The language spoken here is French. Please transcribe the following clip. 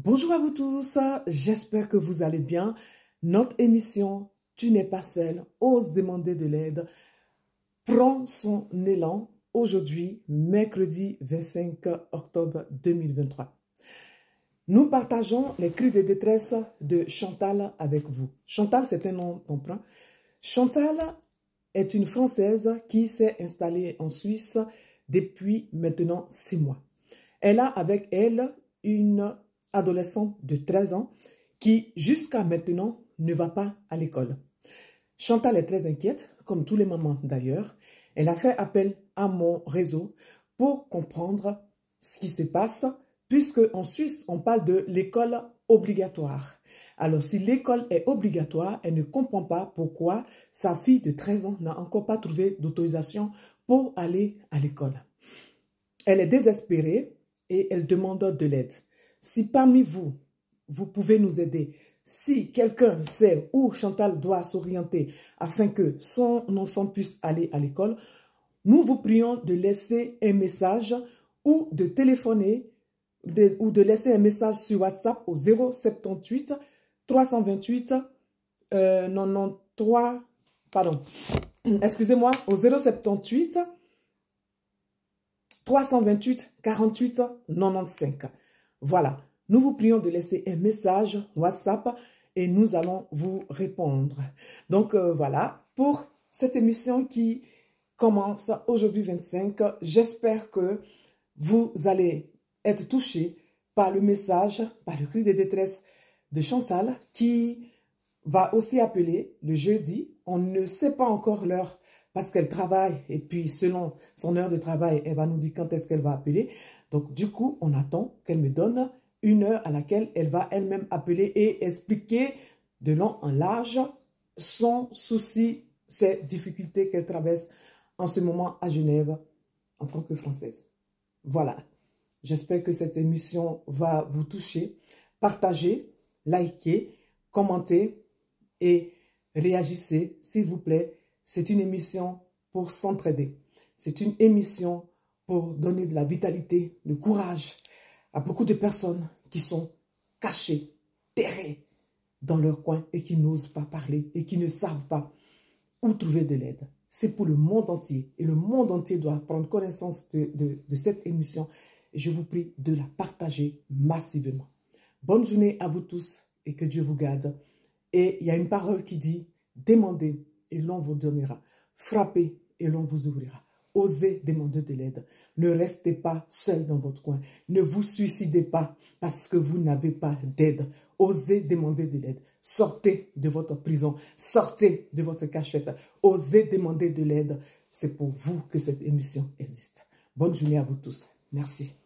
Bonjour à vous tous, j'espère que vous allez bien. Notre émission Tu n'es pas seul, ose demander de l'aide, prend son élan aujourd'hui, mercredi 25 octobre 2023. Nous partageons les cris de détresse de Chantal avec vous. Chantal, c'est un nom d'emprunt. Chantal est une Française qui s'est installée en Suisse depuis maintenant six mois. Elle a avec elle une adolescent de 13 ans qui, jusqu'à maintenant, ne va pas à l'école. Chantal est très inquiète, comme tous les mamans d'ailleurs. Elle a fait appel à mon réseau pour comprendre ce qui se passe, puisque en Suisse, on parle de l'école obligatoire. Alors, si l'école est obligatoire, elle ne comprend pas pourquoi sa fille de 13 ans n'a encore pas trouvé d'autorisation pour aller à l'école. Elle est désespérée et elle demande de l'aide. Si parmi vous, vous pouvez nous aider, si quelqu'un sait où Chantal doit s'orienter afin que son enfant puisse aller à l'école, nous vous prions de laisser un message ou de téléphoner ou de laisser un message sur WhatsApp au 078 328 euh, 93 pardon excusez-moi au 078 328 48 95 voilà, nous vous prions de laisser un message WhatsApp et nous allons vous répondre. Donc euh, voilà, pour cette émission qui commence aujourd'hui 25, j'espère que vous allez être touchés par le message, par le cri de détresse de Chantal qui va aussi appeler le jeudi. On ne sait pas encore l'heure parce qu'elle travaille. Et puis, selon son heure de travail, elle va nous dire quand est-ce qu'elle va appeler. Donc, du coup, on attend qu'elle me donne une heure à laquelle elle va elle-même appeler et expliquer de long en large son souci, ses difficultés qu'elle traverse en ce moment à Genève en tant que Française. Voilà. J'espère que cette émission va vous toucher. Partagez, likez, commentez et réagissez, s'il vous plaît. C'est une émission pour s'entraider. C'est une émission pour donner de la vitalité, du courage à beaucoup de personnes qui sont cachées, terrées dans leur coin et qui n'osent pas parler et qui ne savent pas où trouver de l'aide. C'est pour le monde entier et le monde entier doit prendre connaissance de, cette émission. je vous prie de la partager massivement. Bonne journée à vous tous et que Dieu vous garde. Et il y a une parole qui dit, demandez et l'on vous donnera. Frappez et l'on vous ouvrira. Osez demander de l'aide. Ne restez pas seul dans votre coin. Ne vous suicidez pas parce que vous n'avez pas d'aide. Osez demander de l'aide. Sortez de votre prison. Sortez de votre cachette. Osez demander de l'aide. C'est pour vous que cette émission existe. Bonne journée à vous tous. Merci.